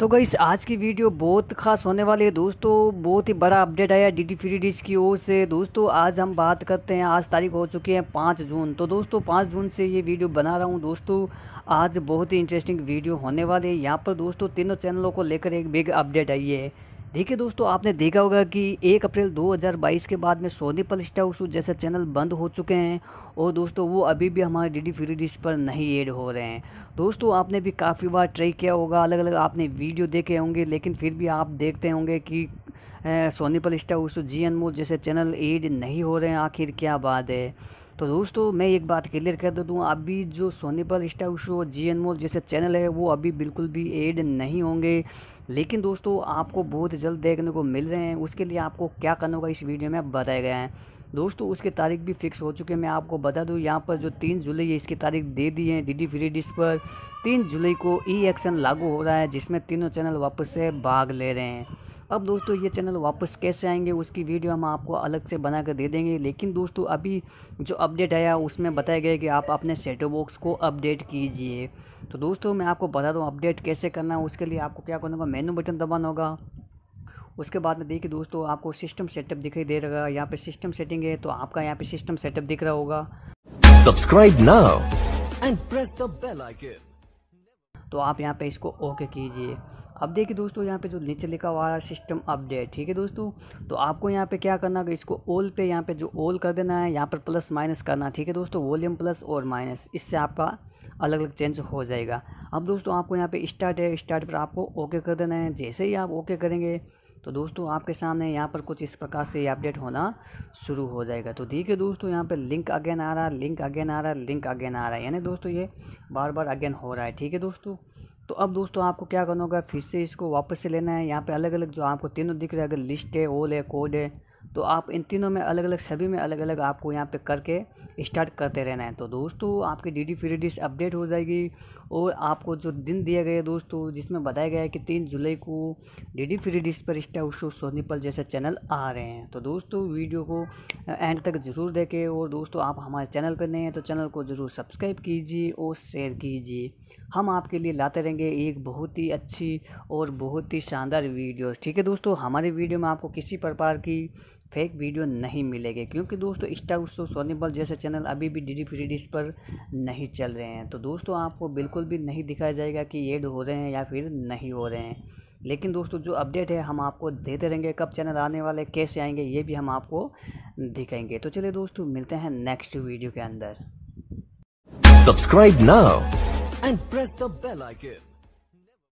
तो गई आज की वीडियो बहुत खास होने वाली है दोस्तों बहुत ही बड़ा अपडेट आया डी डी फ्री डिश की ओर से दोस्तों आज हम बात करते हैं आज तारीख हो चुकी है पाँच जून तो दोस्तों पाँच जून से ये वीडियो बना रहा हूँ दोस्तों आज बहुत ही इंटरेस्टिंग वीडियो होने वाली है यहाँ पर दोस्तों तीनों चैनलों को लेकर एक बिग अपडेट आई है देखिए दोस्तों आपने देखा होगा कि 1 अप्रैल 2022 के बाद में सोनी पर हाउस जैसे चैनल बंद हो चुके हैं और दोस्तों वो अभी भी हमारे डी डी फ्री डिश पर नहीं एड हो रहे हैं दोस्तों आपने भी काफ़ी बार ट्राई किया होगा अलग अलग आपने वीडियो देखे होंगे लेकिन फिर भी आप देखते होंगे कि सोनी पर हाउस जी अनमोल जैसे चैनल एड नहीं हो रहे हैं आखिर क्या बात है तो दोस्तों मैं एक बात क्लियर कर दे दूँ अभी जो सोनीपल स्टाउ शो जी एन मोल जैसे चैनल है वो अभी बिल्कुल भी एड नहीं होंगे लेकिन दोस्तों आपको बहुत जल्द देखने को मिल रहे हैं उसके लिए आपको क्या करना होगा इस वीडियो में बताया गया है दोस्तों उसकी तारीख भी फिक्स हो चुकी है मैं आपको बता दूं यहाँ पर जो तीन जुलाई है इसकी तारीख दे दी है डीडी फ्री डिश पर तीन जुलाई को ई e एक्शन लागू हो रहा है जिसमें तीनों चैनल वापस से भाग ले रहे हैं अब दोस्तों ये चैनल वापस कैसे आएंगे उसकी वीडियो हम आपको अलग से बना कर दे देंगे लेकिन दोस्तों अभी जो अपडेट आया उसमें बताया गया कि आप अपने सेटो बॉक्स को अपडेट कीजिए तो दोस्तों मैं आपको बता दूँ अपडेट कैसे करना है उसके लिए आपको क्या करना होगा मेनू बटन दबाना होगा उसके बाद में देखिए दोस्तों आपको सिस्टम सेटअप दिखाई दे रहा है यहाँ पे सिस्टम सेटिंग है तो आपका यहाँ पे सिस्टम सेटअप दिख रहा होगा subscribe now and press the bell icon तो आप यहाँ पे इसको ओके कीजिए अब देखिए दोस्तों यहाँ पे जो नीचे लिखा हुआ है सिस्टम अपडेट ठीक है दोस्तों तो आपको यहाँ पे क्या करना है इसको ओल पे यहाँ पे जो ओल कर देना है यहाँ पर प्लस माइनस करना ठीक है दोस्तों वॉल्यूम प्लस और माइनस इससे आपका अलग अलग चेंज हो जाएगा अब दोस्तों आपको यहाँ पे स्टार्ट है स्टार्ट पर आपको ओके कर देना है जैसे ही आप ओके करेंगे तो दोस्तों आपके सामने यहाँ पर कुछ इस प्रकार से अपडेट होना शुरू हो जाएगा तो देखिए दोस्तों यहाँ पर लिंक अगेन आ रहा है लिंक अगेन आ रहा है लिंक अगेन आ रहा है यानी दोस्तों ये बार बार अगेन हो रहा है ठीक है दोस्तों तो अब दोस्तों आपको क्या करना होगा फिर से इसको वापस से लेना है यहाँ पे अलग अलग जो आपको तीनों दिख रहे हैं अगर लिस्ट है ओल है कोड है तो आप इन तीनों में अलग अलग सभी में अलग अलग आपको यहाँ पे करके स्टार्ट करते रहना है तो दोस्तों आपकी D D free dish update हो जाएगी और आपको जो दिन दिया गया है दोस्तों जिसमें बताया गया है कि तीन जुलाई को डी डी फ्री डिश पर स्टार शो सोनीपल जैसे चैनल आ रहे हैं तो दोस्तों वीडियो को एंड तक ज़रूर देखें और दोस्तों आप हमारे चैनल पर नए हैं तो चैनल को ज़रूर सब्सक्राइब कीजिए और शेयर कीजिए हम आपके लिए लाते रहेंगे एक बहुत ही अच्छी और बहुत ही शानदार वीडियो ठीक है दोस्तों हमारे वीडियो में आपको किसी प्रकार की फेक वीडियो नहीं मिलेगी क्योंकि दोस्तों स्टार उत्सव सोनीबल जैसे चैनल अभी भी डी डी पर नहीं चल रहे हैं तो दोस्तों आपको बिल्कुल भी नहीं दिखाया जाएगा कि एड हो रहे हैं या फिर नहीं हो रहे हैं लेकिन दोस्तों जो अपडेट है हम आपको देते रहेंगे कब चैनल आने वाले कैसे आएंगे ये भी हम आपको दिखाएंगे तो चलिए दोस्तों मिलते हैं नेक्स्ट वीडियो के अंदर subscribe now and press the bell icon